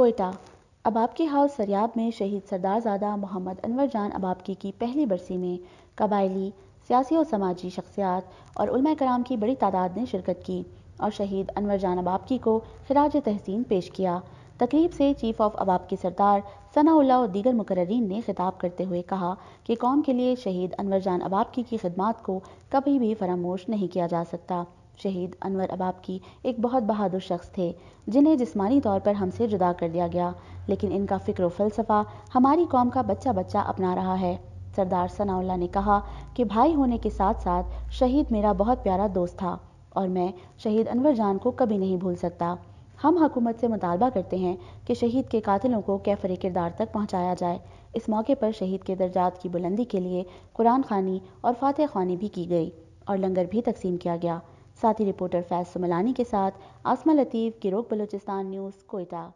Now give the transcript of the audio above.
कोयटा अबाब के हाउस सरियाब में शहीद सरदारजादा मोहम्मद अनवर जान अबाबकी की पहली बरसी में कबायली सियासी और समाजी शख्सियात और कराम की बड़ी तादाद ने शिरकत की और शहीद अनवर जान अबाबकी को खराज तहसीन पेश किया तकरीब से चीफ ऑफ अबाब के सरदार सनाउल्ला और दीगर मुकर्रीन ने खिताब करते हुए कहा कि कौम के लिए शहीद अनवर जान अबाबकी की खिदमत को कभी भी फरामोश नहीं किया जा सकता शहीद अनवर अबाब की एक बहुत बहादुर शख्स थे जिन्हें जिस्मानी तौर पर हमसे जुदा कर दिया गया लेकिन इनका फ़िक्र फ़लसफ़ा हमारी कौम का बच्चा बच्चा अपना रहा है सरदार सनाउल्ला ने कहा कि भाई होने के साथ साथ शहीद मेरा बहुत प्यारा दोस्त था और मैं शहीद अनवर जान को कभी नहीं भूल सकता हम हकूमत से मुतालबा करते हैं कि शहीद के कातिलों को कैफरे किरदार तक पहुँचाया जाए इस मौके पर शहीद के दर्जात की बुलंदी के लिए कुरान खानी और फातह खानी भी की गई और लंगर भी तकसीम किया गया साथी रिपोर्टर फैज सुमलानी के साथ आसमा लतीफ़ गिरोक बलोचिस्तान न्यूज़ कोयटा